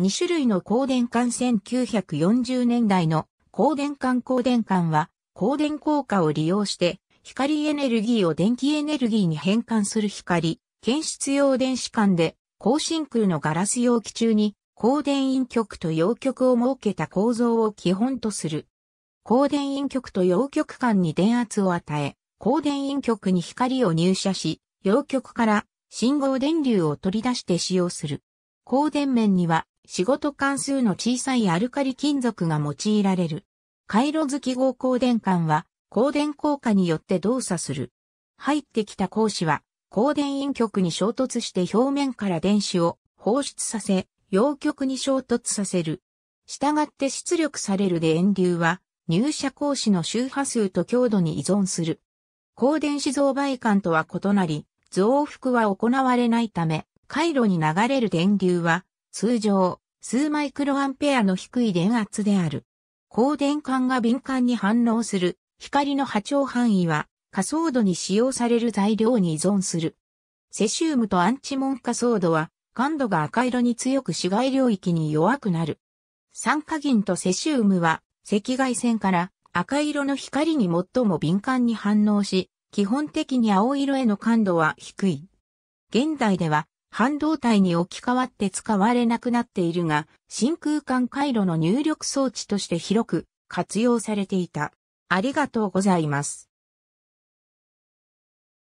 2種類の光電管1940年代の光電管光電管は光電効果を利用して光エネルギーを電気エネルギーに変換する光、検出用電子管で高真空のガラス容器中に光電陰極と陽極を設けた構造を基本とする。光電陰極と陽極間に電圧を与え、光電陰極に光を入射し、陽極から信号電流を取り出して使用する。光電面には仕事関数の小さいアルカリ金属が用いられる。回路付き合光電管は、光電効果によって動作する。入ってきた光子は、光電陰極に衝突して表面から電子を放出させ、陽極に衝突させる。従って出力される電流は、入射光子の周波数と強度に依存する。光電子増倍管とは異なり、増幅は行われないため、回路に流れる電流は通常、数マイクロアンペアの低い電圧である。光電管が敏感に反応する光の波長範囲は仮想度に使用される材料に依存する。セシウムとアンチモン仮想度は感度が赤色に強く紫外領域に弱くなる。酸化銀とセシウムは赤外線から赤色の光に最も敏感に反応し、基本的に青色への感度は低い。現代では半導体に置き換わって使われなくなっているが、真空管回路の入力装置として広く活用されていた。ありがとうございます。